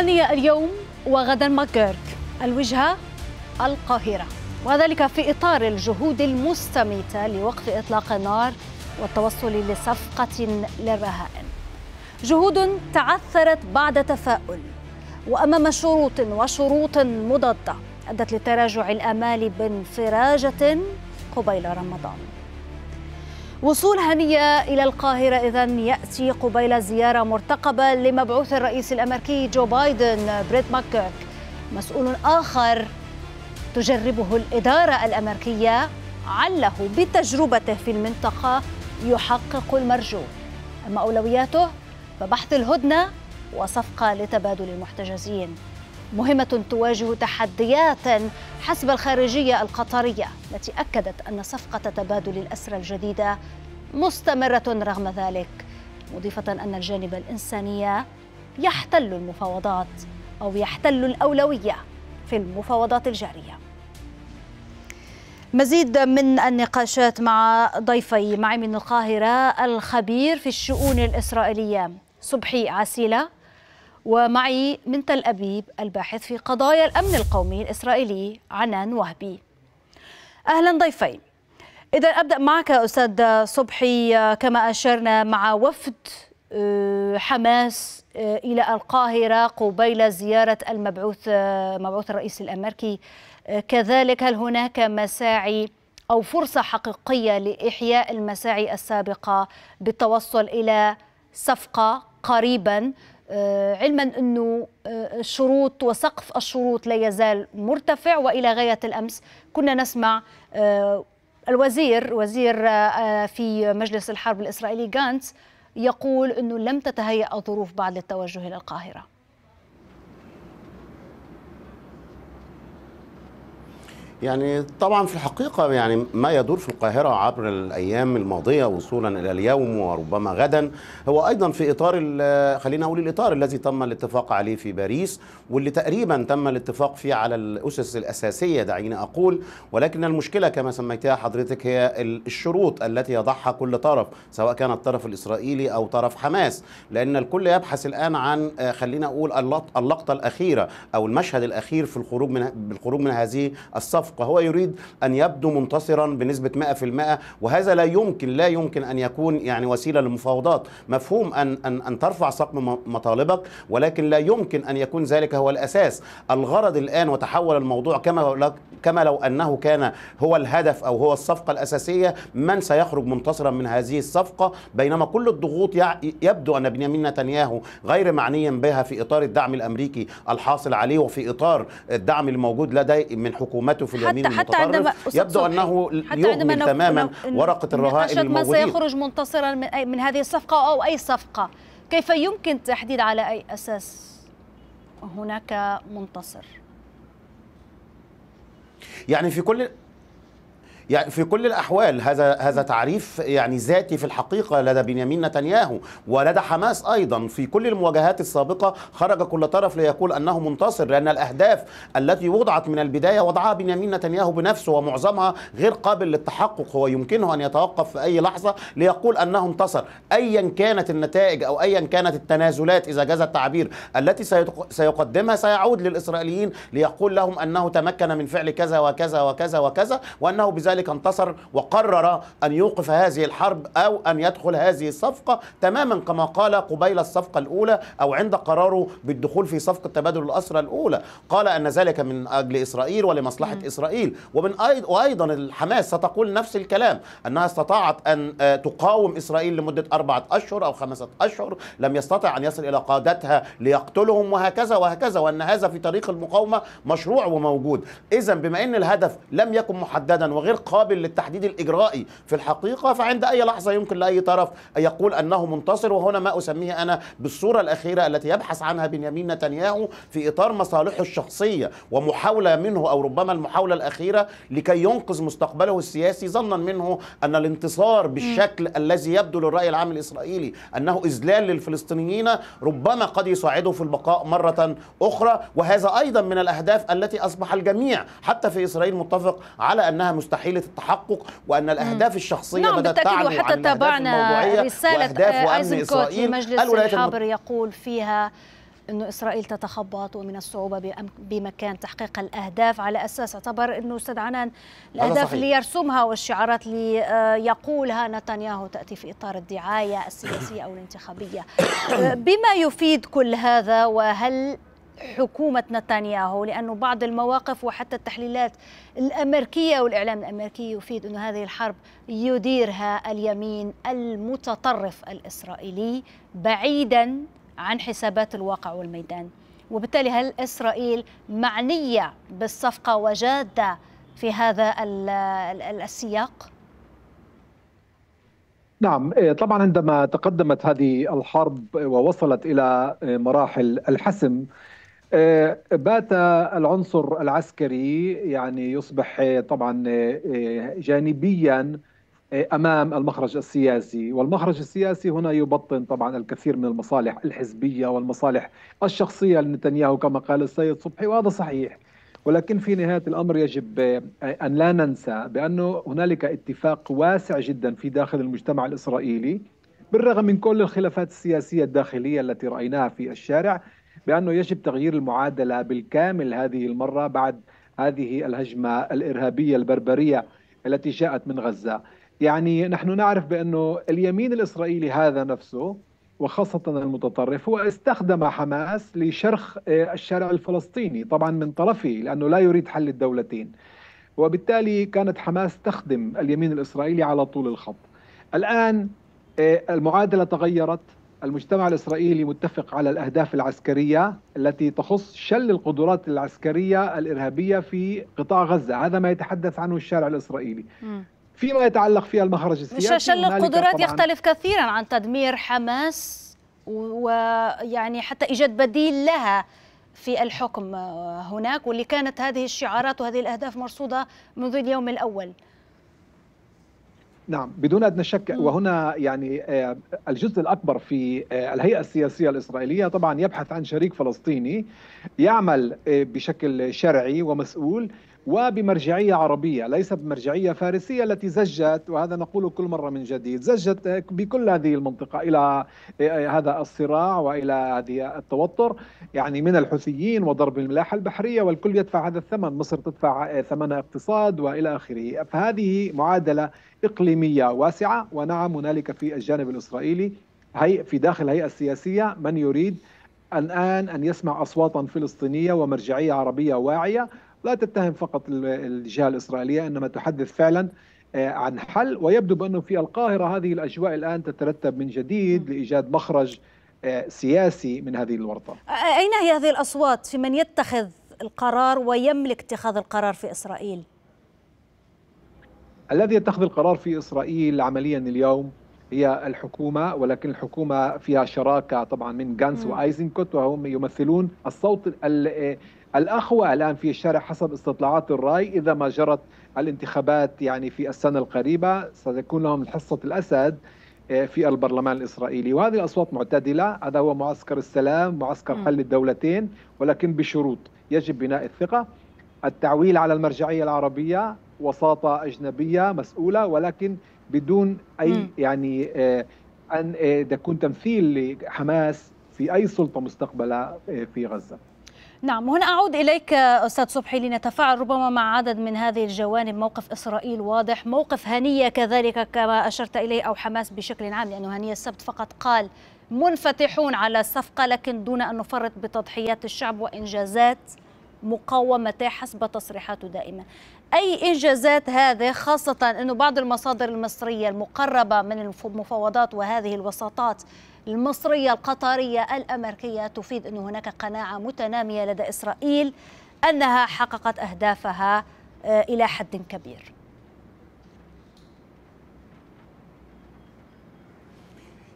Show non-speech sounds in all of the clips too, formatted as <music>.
هنية اليوم وغدا ماكيرك الوجهة القاهرة وذلك في إطار الجهود المستميتة لوقف إطلاق النار والتوصل لصفقة للرهائن جهود تعثرت بعد تفاؤل وأمام شروط وشروط مضادة أدت لتراجع الآمال بانفراجة قبيل رمضان وصول هنية إلى القاهرة إذا يأتي قبيل زيارة مرتقبة لمبعوث الرئيس الأمريكي جو بايدن بريت ماكيرك مسؤول آخر تجربه الإدارة الأمريكية عله بتجربته في المنطقة يحقق المرجو أما أولوياته فبحث الهدنة وصفقة لتبادل المحتجزين مهمة تواجه تحديات حسب الخارجية القطرية التي أكدت أن صفقة تبادل الأسرى الجديدة مستمرة رغم ذلك مضيفة أن الجانب الإنساني يحتل المفاوضات أو يحتل الأولوية في المفاوضات الجارية مزيد من النقاشات مع ضيفي معي من القاهرة الخبير في الشؤون الإسرائيلية صبحي عسيلة ومعي من تل أبيب الباحث في قضايا الأمن القومي الإسرائيلي عنان وهبي أهلا ضيفين إذا أبدأ معك أستاذ صبحي كما أشرنا مع وفد آه، حماس آه، إلى القاهرة قبيل زيارة المبعوث آه، مبعوث الرئيس الأمريكي كذلك هل هناك مساعي أو فرصة حقيقية لإحياء المساعي السابقة بالتوصل إلى صفقة قريبا آه، علما انه آه، الشروط وسقف الشروط لا يزال مرتفع والى غايه الامس كنا نسمع آه، الوزير وزير في مجلس الحرب الاسرائيلي غانتس يقول انه لم تتهيأ الظروف بعد للتوجه الى القاهره يعني طبعا في الحقيقة يعني ما يدور في القاهرة عبر الأيام الماضية وصولا إلى اليوم وربما غدا هو أيضا في إطار خلينا أقول الإطار الذي تم الاتفاق عليه في باريس واللي تقريبا تم الاتفاق فيه على الأسس الأساسية دعيني أقول ولكن المشكلة كما سميتها حضرتك هي الشروط التي يضعها كل طرف سواء كان الطرف الإسرائيلي أو طرف حماس لأن الكل يبحث الآن عن آه، خلينا أقول اللقطة الأخيرة أو المشهد الأخير في الخروج من بالخروج من هذه الصفقة الصفقة هو يريد أن يبدو منتصرا بنسبة 100% وهذا لا يمكن لا يمكن أن يكون يعني وسيلة للمفاوضات مفهوم أن, أن, أن ترفع سقم مطالبك ولكن لا يمكن أن يكون ذلك هو الأساس الغرض الآن وتحول الموضوع كما كما لو أنه كان هو الهدف أو هو الصفقة الأساسية من سيخرج منتصرا من هذه الصفقة بينما كل الضغوط يبدو أن بنيامين نتنياهو غير معني بها في إطار الدعم الأمريكي الحاصل عليه وفي إطار الدعم الموجود لديه من حكومته في اليمين حتى حتى عندما يبدو انه يغني تماما ورقه الرهائن الموجودين من سيخرج منتصرا من, أي من هذه الصفقه او اي صفقه كيف يمكن تحديد على اي اساس هناك منتصر يعني في كل يعني في كل الاحوال هذا هذا تعريف يعني ذاتي في الحقيقه لدى بنيامين نتنياهو ولدى حماس ايضا في كل المواجهات السابقه خرج كل طرف ليقول انه منتصر لان الاهداف التي وضعت من البدايه وضعها بنيامين نتنياهو بنفسه ومعظمها غير قابل للتحقق هو يمكنه ان يتوقف في اي لحظه ليقول انه انتصر ايا كانت النتائج او ايا كانت التنازلات اذا جاز التعبير التي سيقدمها سيعود للاسرائيليين ليقول لهم انه تمكن من فعل كذا وكذا وكذا وكذا وانه بذلك ذلك انتصر وقرر أن يوقف هذه الحرب أو أن يدخل هذه الصفقة تماما كما قال قبيل الصفقة الأولى أو عند قراره بالدخول في صفقة تبادل الأسرى الأولى قال أن ذلك من أجل إسرائيل ولمصلحة م. إسرائيل ومن أيض وأيضا الحماس ستقول نفس الكلام أنها استطاعت أن آه، تقاوم إسرائيل لمدة أربعة أشهر أو خمسة أشهر لم يستطع أن يصل إلى قادتها ليقتلهم وهكذا وهكذا وأن هذا في طريق المقاومة مشروع وموجود إذا بما أن الهدف لم يكن محددا وغير قابل للتحديد الإجرائي في الحقيقة فعند أي لحظة يمكن لأي طرف يقول أنه منتصر وهنا ما أسميه أنا بالصورة الأخيرة التي يبحث عنها بنيامين نتنياهو في إطار مصالحه الشخصية ومحاولة منه أو ربما المحاولة الأخيرة لكي ينقذ مستقبله السياسي ظنا منه أن الانتصار بالشكل م. الذي يبدو للرأي العام الإسرائيلي أنه إذلال للفلسطينيين ربما قد يساعده في البقاء مرة أخرى وهذا أيضا من الأهداف التي أصبح الجميع حتى في إسرائيل متفق على أنها مستحيل مشكله التحقق وان الاهداف الشخصيه نعم بدات تعني وحتى تابعنا رساله ايزنكوت لمجلس الحاضر يقول فيها أن إسرائيل تتخبط ومن الصعوبة بمكان تحقيق الأهداف على أساس اعتبر أنه أستاذ عنان الأهداف اللي يرسمها والشعارات اللي آه، يقولها نتنياهو تأتي في إطار الدعاية السياسية أو الانتخابية <coughs> آه، بما يفيد كل هذا وهل حكومة نتنياهو لأنه بعض المواقف وحتى التحليلات الأمريكية والإعلام الأمريكي يفيد أن هذه الحرب يديرها اليمين المتطرف الإسرائيلي بعيدا عن حسابات الواقع والميدان وبالتالي هل إسرائيل معنية بالصفقة وجادة في هذا السياق؟ نعم إيه، طبعا عندما تقدمت هذه الحرب ووصلت الى مراحل الحسم آه، بات العنصر العسكري يعني يصبح آه، طبعا آه، جانبيا امام المخرج السياسي، والمخرج السياسي هنا يبطن طبعا الكثير من المصالح الحزبيه والمصالح الشخصيه لنتنياهو كما قال السيد صبحي وهذا صحيح. ولكن في نهايه الامر يجب ان لا ننسى بانه هنالك اتفاق واسع جدا في داخل المجتمع الاسرائيلي بالرغم من كل الخلافات السياسيه الداخليه التي رايناها في الشارع بأنه يجب تغيير المعادلة بالكامل هذه المرة بعد هذه الهجمة الإرهابية البربرية التي جاءت من غزة يعني نحن نعرف بأنه اليمين الإسرائيلي هذا نفسه وخاصة المتطرف هو استخدم حماس لشرخ آه، الشارع الفلسطيني طبعا من طرفه لأنه لا يريد حل الدولتين وبالتالي كانت حماس تخدم اليمين الإسرائيلي على طول الخط الآن آه، المعادلة تغيرت المجتمع الاسرائيلي متفق على الاهداف العسكريه التي تخص شل القدرات العسكريه الارهابيه في قطاع غزه، هذا ما يتحدث عنه الشارع الاسرائيلي. فيما يتعلق في المخرج السياسي شل القدرات يختلف كثيرا عن تدمير حماس ويعني حتى ايجاد بديل لها في الحكم هناك واللي كانت هذه الشعارات وهذه الاهداف مرصوده منذ اليوم الاول. نعم بدون ادنى شك وهنا يعني آه، الجزء الاكبر في آه، الهيئه السياسيه الاسرائيليه طبعا يبحث عن شريك فلسطيني يعمل آه، بشكل شرعي ومسؤول وبمرجعية عربية ليس بمرجعية فارسية التي زجت وهذا نقوله كل مرة من جديد زجت بكل هذه المنطقة إلى هذا الصراع وإلى هذه التوتر يعني من الحوثيين وضرب الملاحة البحرية والكل يدفع هذا الثمن مصر تدفع ثمن اقتصاد وإلى آخره فهذه معادلة إقليمية واسعة ونعم هنالك في الجانب الإسرائيلي هي في داخل الهيئة السياسية من يريد الآن أن يسمع أصواتا فلسطينية ومرجعية عربية واعية لا تتهم فقط الجهه الاسرائيليه انما تحدث فعلا آه، عن حل ويبدو بانه في القاهره هذه الاجواء الان تترتب من جديد لايجاد مخرج آه، سياسي من هذه الورطه. اين هي هذه الاصوات في من يتخذ القرار ويملك اتخاذ القرار في اسرائيل؟ الذي يتخذ القرار في اسرائيل عمليا اليوم هي الحكومة ولكن الحكومة فيها شراكة طبعا من جانس وآيزنكوت وهم يمثلون الصوت آه، الأخوة الآن في الشارع حسب استطلاعات الرأي إذا ما جرت الانتخابات يعني في السنة القريبة ستكون لهم حصة الأسد آه، في البرلمان الإسرائيلي وهذه الأصوات معتدلة هذا هو معسكر السلام معسكر حل الدولتين ولكن بشروط يجب بناء الثقة التعويل على المرجعية العربية وساطة أجنبية مسؤولة ولكن بدون أي يعني آه، أن تكون آه، تمثيل لحماس في أي سلطة مستقبلة في غزة نعم هنا أعود إليك أستاذ صبحي لنتفاعل ربما مع عدد من هذه الجوانب موقف إسرائيل واضح موقف هنية كذلك كما أشرت إليه أو حماس بشكل عام لأنه هنية السبت فقط قال منفتحون على الصفقة لكن دون أن نفرط بتضحيات الشعب وإنجازات مقاومته حسب تصريحاته دائما أي إنجازات هذه خاصة أنه بعض المصادر المصرية المقربة من المفاوضات وهذه الوساطات المصرية القطرية الأمريكية تفيد أن هناك قناعة متنامية لدى إسرائيل أنها حققت أهدافها آه، إلى حد كبير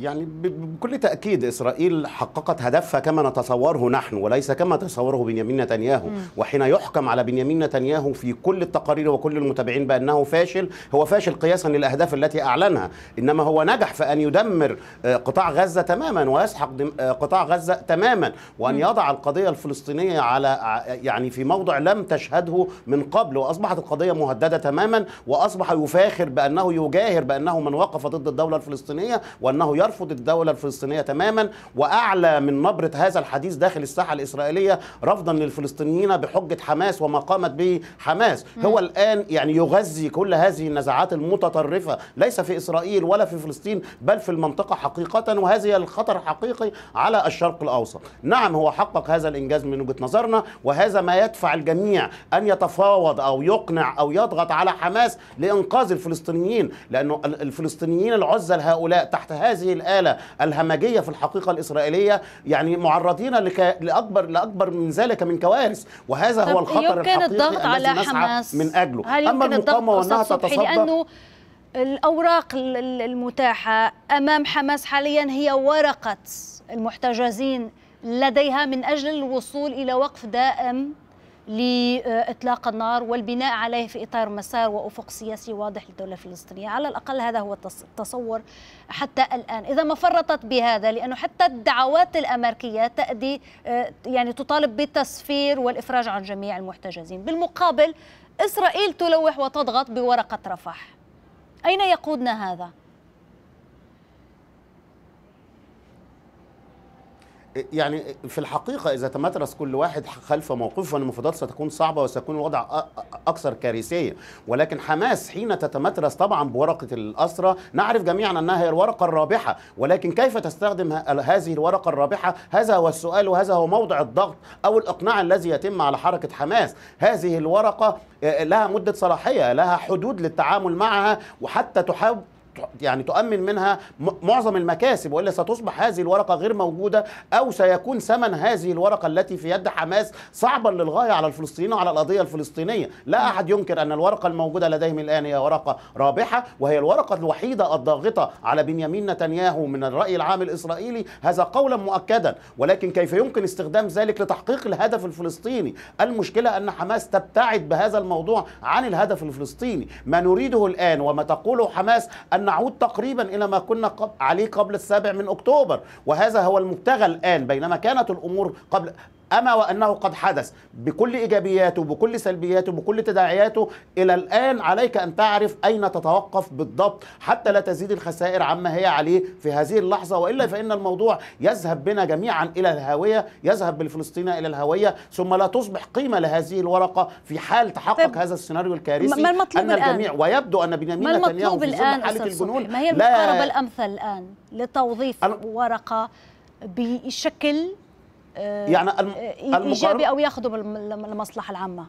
يعني بكل تأكيد إسرائيل حققت هدفها كما نتصوره نحن وليس كما تصوره بنيامين نتنياهو وحين يحكم على بنيامين نتنياهو في كل التقارير وكل المتابعين بأنه فاشل هو فاشل قياسا للأهداف التي أعلنها إنما هو نجح في أن يدمر آه، قطاع غزة تماما ويسحق آه، قطاع غزة تماما وأن يضع القضية الفلسطينية على آه، يعني في موضع لم تشهده من قبل وأصبحت القضية مهددة تماما وأصبح يفاخر بأنه يجاهر بأنه من وقف ضد الدولة الفلسطينية وأنه يرفض الدولة الفلسطينية تماما وأعلى من نبرة هذا الحديث داخل الساحة الإسرائيلية رفضا للفلسطينيين بحجة حماس وما قامت به حماس هو الآن يعني يغذي كل هذه النزاعات المتطرفة ليس في إسرائيل ولا في فلسطين بل في المنطقة حقيقة وهذه الخطر حقيقي على الشرق الأوسط نعم هو حقق هذا الإنجاز من وجهة نظرنا وهذا ما يدفع الجميع أن يتفاوض أو يقنع أو يضغط على حماس لإنقاذ الفلسطينيين لأن الفلسطينيين العزل هؤلاء تحت هذه الآلة الهمجية في الحقيقة الإسرائيلية يعني معرضين لك لأكبر لأكبر من ذلك من كوارث وهذا هو الخطر الحقيقي الضغط على حماس من أجله هل أما المقاومة وأنها تتصدى لأنه الأوراق المتاحة أمام حماس حاليا هي ورقة المحتجزين لديها من أجل الوصول إلى وقف دائم لإطلاق النار والبناء عليه في إطار مسار وأفق سياسي واضح للدولة الفلسطينية على الأقل هذا هو التصور حتى الآن إذا ما فرطت بهذا لأنه حتى الدعوات الأمريكية تأدي آه، يعني تطالب بالتصفير والإفراج عن جميع المحتجزين بالمقابل إسرائيل تلوح وتضغط بورقة رفح أين يقودنا هذا؟ يعني في الحقيقة إذا تمترس كل واحد خلف موقفه فإن يعني المفاوضات ستكون صعبة وسيكون الوضع أكثر كارثية ولكن حماس حين تتمترس طبعا بورقة الأسرة نعرف جميعا أنها هي الورقة الرابحة ولكن كيف تستخدم هذه الورقة الرابحة هذا هو السؤال وهذا هو موضع الضغط أو الإقناع الذي يتم على حركة حماس هذه الورقة لها مدة صلاحية لها حدود للتعامل معها وحتى يعني تؤمن منها معظم المكاسب والا ستصبح هذه الورقه غير موجوده او سيكون ثمن هذه الورقه التي في يد حماس صعبا للغايه على الفلسطينيين وعلى القضيه الفلسطينيه، لا احد ينكر ان الورقه الموجوده لديهم الان هي ورقه رابحه وهي الورقه الوحيده الضاغطه على بنيامين نتنياهو من الراي العام الاسرائيلي هذا قولا مؤكدا ولكن كيف يمكن استخدام ذلك لتحقيق الهدف الفلسطيني؟ المشكله ان حماس تبتعد بهذا الموضوع عن الهدف الفلسطيني، ما نريده الان وما تقوله حماس ان نعود تقريبا إلى ما كنا عليه قبل السابع من أكتوبر وهذا هو المبتغى الآن بينما كانت الأمور قبل أما وأنه قد حدث بكل إيجابياته بكل سلبياته بكل تداعياته إلى الآن عليك أن تعرف أين تتوقف بالضبط حتى لا تزيد الخسائر عما هي عليه في هذه اللحظة وإلا فإن الموضوع يذهب بنا جميعا إلى الهاوية يذهب بالفلسطينية إلى الهاوية ثم لا تصبح قيمة لهذه الورقة في حال تحقق طيب هذا السيناريو الكارثي ما المطلوب أن الجميع الآن؟ ويبدو أن بنيامين نتنياهو في الآن حالة الجنون ما هي المقاربة الأمثل الآن لتوظيف ورقة بشكل آه، يعني آه، ايجابي او يخدم المصلحه العامه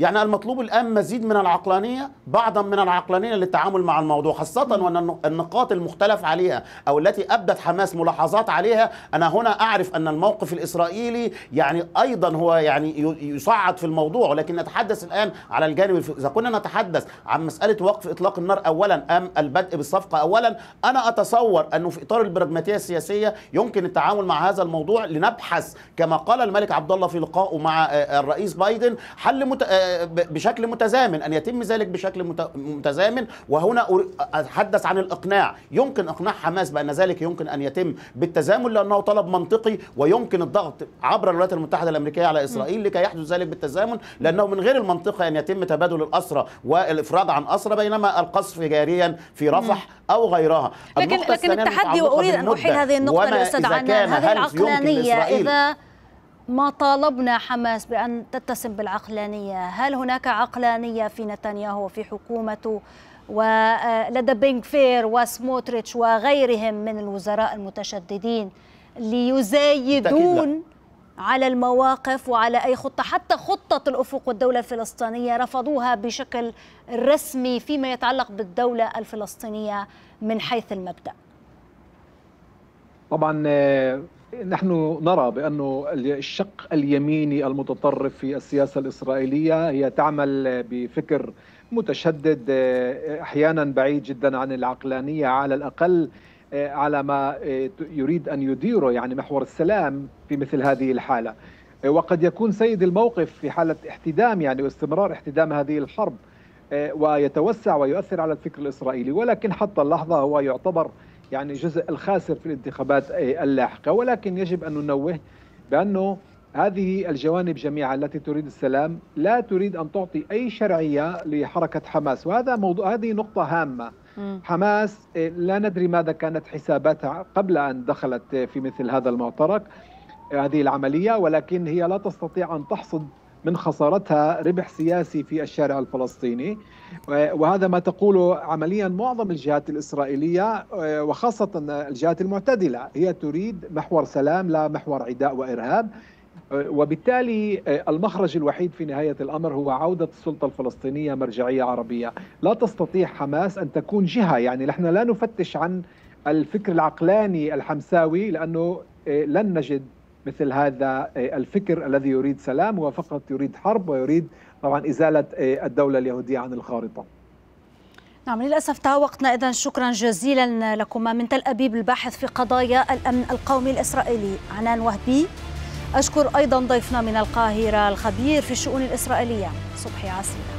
يعني المطلوب الآن مزيد من العقلانية بعضا من العقلانية للتعامل مع الموضوع خاصة وأن النقاط المختلف عليها أو التي أبدت حماس ملاحظات عليها أنا هنا أعرف أن الموقف الإسرائيلي يعني أيضا هو يعني يصعد في الموضوع ولكن نتحدث الآن على الجانب الف... إذا كنا نتحدث عن مسألة وقف إطلاق النار أولا أم البدء بالصفقة أولا أنا أتصور أنه في إطار البراغماتية السياسية يمكن التعامل مع هذا الموضوع لنبحث كما قال الملك عبد الله في لقائه مع الرئيس بايدن حل مت... بشكل متزامن أن يتم ذلك بشكل متزامن وهنا أتحدث عن الإقناع يمكن إقناع حماس بأن ذلك يمكن أن يتم بالتزامن لأنه طلب منطقي ويمكن الضغط عبر الولايات المتحدة الأمريكية على إسرائيل لكي يحدث ذلك بالتزامن لأنه من غير المنطقي أن يتم تبادل الأسرى والإفراج عن أسرى بينما القصف جاريا في رفح أو غيرها لكن لكن التحدي وأريد أن أحيل هذه النقطة للأستاذ عنان هذه العقلانية إذا ما طالبنا حماس بأن تتسم بالعقلانية هل هناك عقلانية في نتنياهو وفي حكومته ولدى آه، بينغفير وسموتريتش وغيرهم من الوزراء المتشددين ليزايدون على المواقف وعلى أي خطة حتى خطة الأفق والدولة الفلسطينية رفضوها بشكل رسمي فيما يتعلق بالدولة الفلسطينية من حيث المبدأ طبعا آه، نحن نرى بأن الشق اليميني المتطرف في السياسة الإسرائيلية هي تعمل بفكر متشدد أحيانا بعيد جدا عن العقلانية على الأقل على ما يريد أن يديره يعني محور السلام في مثل هذه الحالة وقد يكون سيد الموقف في حالة احتدام يعني واستمرار احتدام هذه الحرب ويتوسع ويؤثر على الفكر الإسرائيلي ولكن حتى اللحظة هو يعتبر يعني جزء الخاسر في الانتخابات اللاحقة ولكن يجب أن ننوه بأنه هذه الجوانب جميعا التي تريد السلام لا تريد أن تعطي أي شرعية لحركة حماس وهذا موضوع هذه نقطة هامة حماس إيه، لا ندري ماذا كانت حساباتها قبل أن دخلت في مثل هذا المعترك هذه العملية ولكن هي لا تستطيع أن تحصد من خسارتها ربح سياسي في الشارع الفلسطيني وهذا ما تقوله عمليا معظم الجهات الإسرائيلية وخاصة الجهات المعتدلة هي تريد محور سلام لا محور عداء وإرهاب وبالتالي آه، المخرج الوحيد في نهاية الأمر هو عودة السلطة الفلسطينية مرجعية عربية لا تستطيع حماس أن تكون جهة يعني نحن لا نفتش عن الفكر العقلاني الحمساوي لأنه آه، لن نجد مثل هذا آه، الفكر الذي يريد سلام وفقط يريد حرب ويريد طبعا إزالة آه، الدولة اليهودية عن الخارطة نعم للأسف انتهى إذا شكرا جزيلا لكما من تل أبيب الباحث في قضايا الأمن القومي الإسرائيلي عنان وهبي أشكر أيضا ضيفنا من القاهرة الخبير في الشؤون الإسرائيلية صبحي عسير